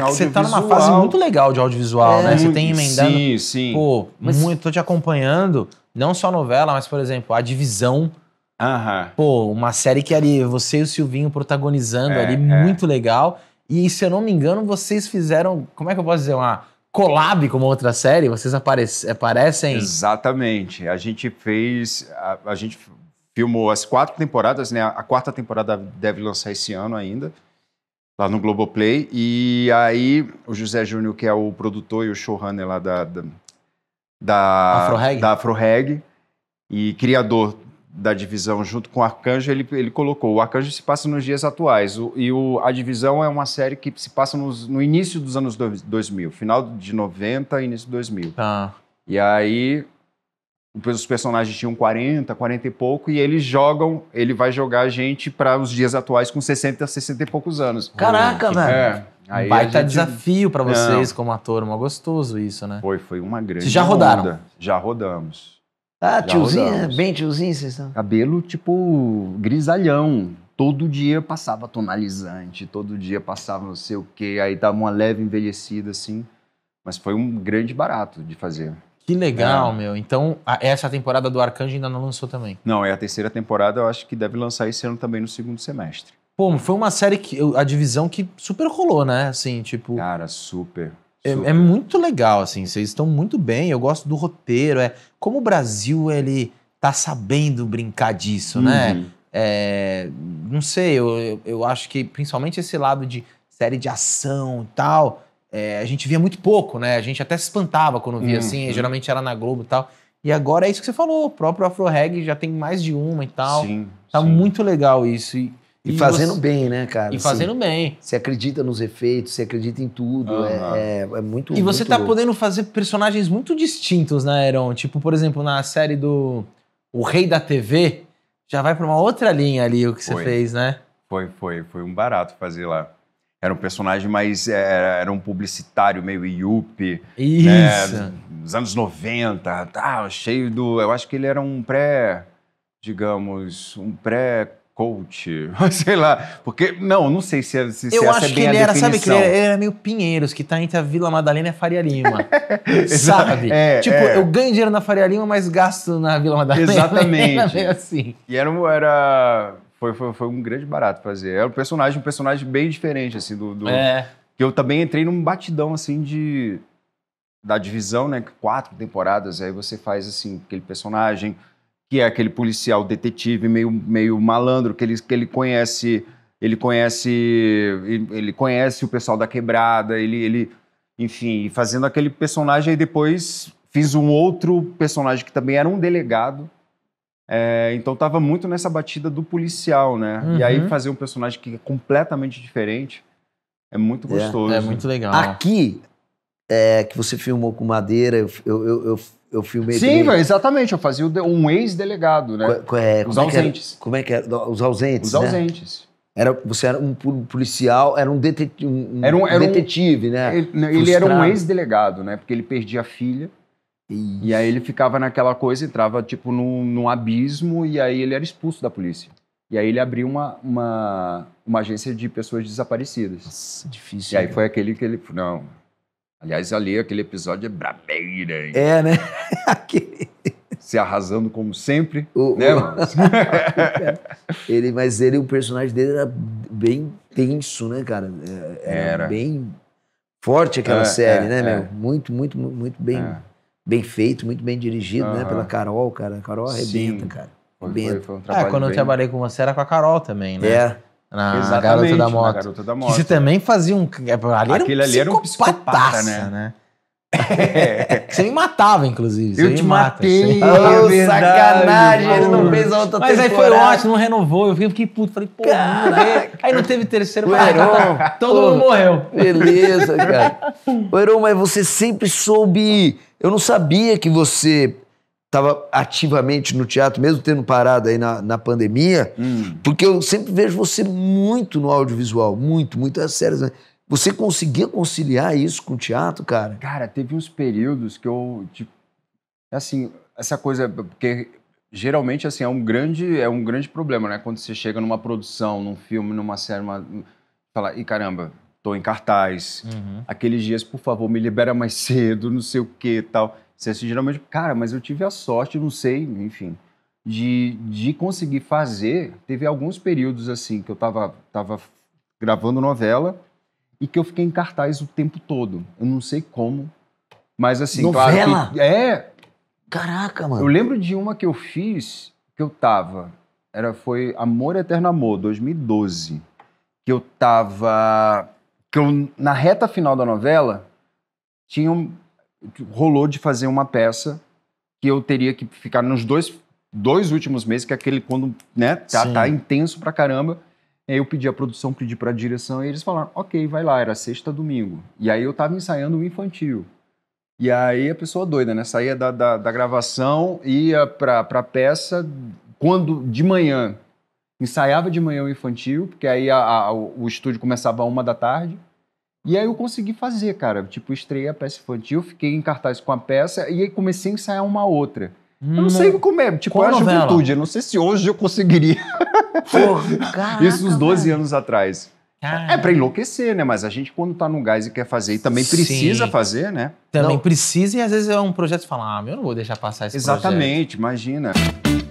É você tá numa fase muito legal de audiovisual, é. né? Você tem emendando. Sim, sim. Pô, mas... muito, tô te acompanhando, não só a novela, mas, por exemplo, a divisão. Aham. Pô, uma série que ali, você e o Silvinho protagonizando é, ali, é. muito legal. E se eu não me engano, vocês fizeram. Como é que eu posso dizer? Uma collab com uma outra série? Vocês aparecem. Exatamente. A gente fez. A, a gente filmou as quatro temporadas, né? A quarta temporada deve lançar esse ano ainda lá no Globoplay. E aí o José Júnior, que é o produtor e o showrunner lá da, da, da Afro-Reg, Afro e criador da divisão junto com o Arcanjo, ele, ele colocou. O Arcanjo se passa nos dias atuais o, e o, a divisão é uma série que se passa nos, no início dos anos 2000, final de 90 início de 2000. Tá. E aí os personagens tinham 40, 40 e pouco, e eles jogam, ele vai jogar a gente para os dias atuais com 60, 60 e poucos anos. Uhum. Caraca, velho! É. Aí Baita gente... desafio para vocês Não. como ator, mó gostoso isso, né? Foi, foi uma grande. Vocês já rodaram? Onda. Já rodamos. Ah, já tiozinho, rodamos. É bem tiozinho vocês estão. Cabelo tipo grisalhão. Todo dia passava tonalizante, todo dia passava não sei o quê, aí dava uma leve envelhecida assim. Mas foi um grande barato de fazer. Que legal, é. meu. Então, a, essa temporada do Arcanjo ainda não lançou também. Não, é a terceira temporada, eu acho que deve lançar esse ano também no segundo semestre. Pô, foi uma série que. A divisão que super rolou, né? Assim, tipo. Cara, super. É, é, muito legal, assim, vocês estão muito bem, eu gosto do roteiro, é como o Brasil, ele tá sabendo brincar disso, né? uhum. né? É, não sei, eu, eu, eu, acho que principalmente esse lado de série de ação e tal, é, a gente via muito pouco, né? A gente até se espantava quando via assim, uhum. geralmente era na Globo e tal. E agora é isso que você falou, o próprio Afro Reg já tem mais de uma e tal. Sim, tá sim. muito legal isso. E, e, fazendo você... bem, né, cara? E assim, fazendo bem. Você acredita nos efeitos, você acredita em tudo. Uhum. É, é, é, muito. E muito você tá louco. podendo fazer personagens muito distintos, né, Aeron? Tipo, por exemplo, na série do O Rei da TV, já vai para uma outra linha ali o que foi. você fez, né? Foi, foi. Foi um barato fazer lá. Era um personagem mais. Era, é, era um publicitário meio yuppie. Né? Isso. Né, dos anos 90, tá, cheio do. Eu acho que ele era um pré. Digamos, um pré coach, sei lá, porque não, não sei se, é, se eu se é acho é que ele era, sabe que ele era, ele era, meio Pinheiros que tá entre a Vila Madalena e a Faria Lima, sabe? É, tipo, é. eu ganho dinheiro na Faria Lima, mas gasto na Vila Madalena. Exatamente. Era meio assim. E era, era foi, foi, foi um grande barato fazer. Era é um personagem, um personagem bem diferente, assim, do. do... É. Que eu também entrei num batidão, assim, de. Da divisão, né? Quatro temporadas. Aí você faz, assim, aquele personagem que é aquele policial detetive meio, meio malandro que ele, que ele conhece ele conhece ele conhece o pessoal da quebrada ele, ele enfim fazendo aquele personagem aí depois fiz um outro personagem que também era um delegado é, então tava muito nessa batida do policial, né? Uhum. E aí uhum. fazer um personagem que é completamente diferente é muito é, gostoso. É, é muito legal. Aqui, é, que você filmou com madeira, eu, eu, eu, eu filmei... Sim, exatamente. Eu fazia um ex-delegado, né? Co é, os é ausentes. como é que era? Os ausentes, Os né? ausentes. Era, você era um policial, era um, detet um, era um, era um detetive, né? Ele, ele era um ex-delegado, né? Porque ele perdia a filha. Isso. E aí ele ficava naquela coisa, entrava tipo num, num, abismo e aí ele era expulso da polícia. E aí ele abriu uma, uma, uma agência de pessoas desaparecidas. Nossa, difícil. E aí cara. foi aquele que ele... Não. Aliás, ali aquele episódio é brabeira. Hein? É, né? aquele... Se arrasando como sempre, o, né, o... mano? ele, mas ele, o personagem dele era bem tenso, né, cara? É, era, era. bem forte aquela é, série, é, né, é. meu? Muito, muito, muito bem... É bem feito, muito bem dirigido, né? Pela Carol, cara. A Carol arrebenta, Sim. cara. Arrebenta. Foi, foi, um é, quando bem... eu trabalhei com você era com a Carol também, né? É. Na Exatamente, Garota da Moto. Na Garota da Moto. Que você é. também fazia um. Ali Aquele um ali era um psicopata, né? né? Você me matava, inclusive. Eu te matei. Mata, oh, sacanagem, ele não fez a outra Mas temporada. aí foi ótimo, não renovou. Eu fiquei puto, falei, pô, Aí não teve terceiro, o mas todo pô, mundo morreu. Beleza, cara. Ô, Heron, mas você sempre soube. Eu não sabia que você estava ativamente no teatro, mesmo tendo parado aí na, na pandemia, hum. porque eu sempre vejo você muito no audiovisual, muito, muito, é sério. Né? Você conseguia conciliar isso com o teatro, cara? Cara, teve uns períodos que eu, tipo, assim, essa coisa, porque geralmente, assim, é um grande, é um grande problema, né? Quando você chega numa produção, num filme, numa série, uma, fala, e caramba, tô em cartaz, uhum. aqueles dias, por favor, me libera mais cedo, não sei o que tal. Você, é assim, geralmente, cara, mas eu tive a sorte, não sei, enfim, de, de conseguir fazer. Teve alguns períodos, assim, que eu tava, tava gravando novela, e que eu fiquei em cartaz o tempo todo. Eu não sei como, mas assim, Novela? claro que é. Caraca, mano. Eu lembro de uma que eu fiz que eu tava, era foi Amor Eterno Amor, 2012, que eu tava que eu na reta final da novela tinha um, rolou de fazer uma peça que eu teria que ficar nos dois, dois últimos meses, que é aquele quando, né, tá, tá intenso pra caramba. E aí eu pedi a produção, pedi para a direção, e eles falaram, ok, vai lá, era sexta, domingo. E aí eu estava ensaiando o infantil. E aí a pessoa doida, né? Saía da, da, da gravação, ia para a peça quando de manhã. Ensaiava de manhã o infantil, porque aí a, a, o estúdio começava uma da tarde. E aí eu consegui fazer, cara. Tipo, estreia a peça infantil, fiquei em cartaz com a peça e aí comecei a ensaiar uma outra. Eu hum, não sei como é, tipo, Qual é a novela? juventude. Eu não sei se hoje eu conseguiria. Porra, caraca, Isso uns 12 velho. anos atrás. Caraca. É para enlouquecer, né? Mas a gente, quando tá no gás e quer fazer, e também Sim. precisa fazer, né? Também não. precisa, e às vezes é um projeto que fala, ah, eu não vou deixar passar esse Exatamente, projeto. imagina.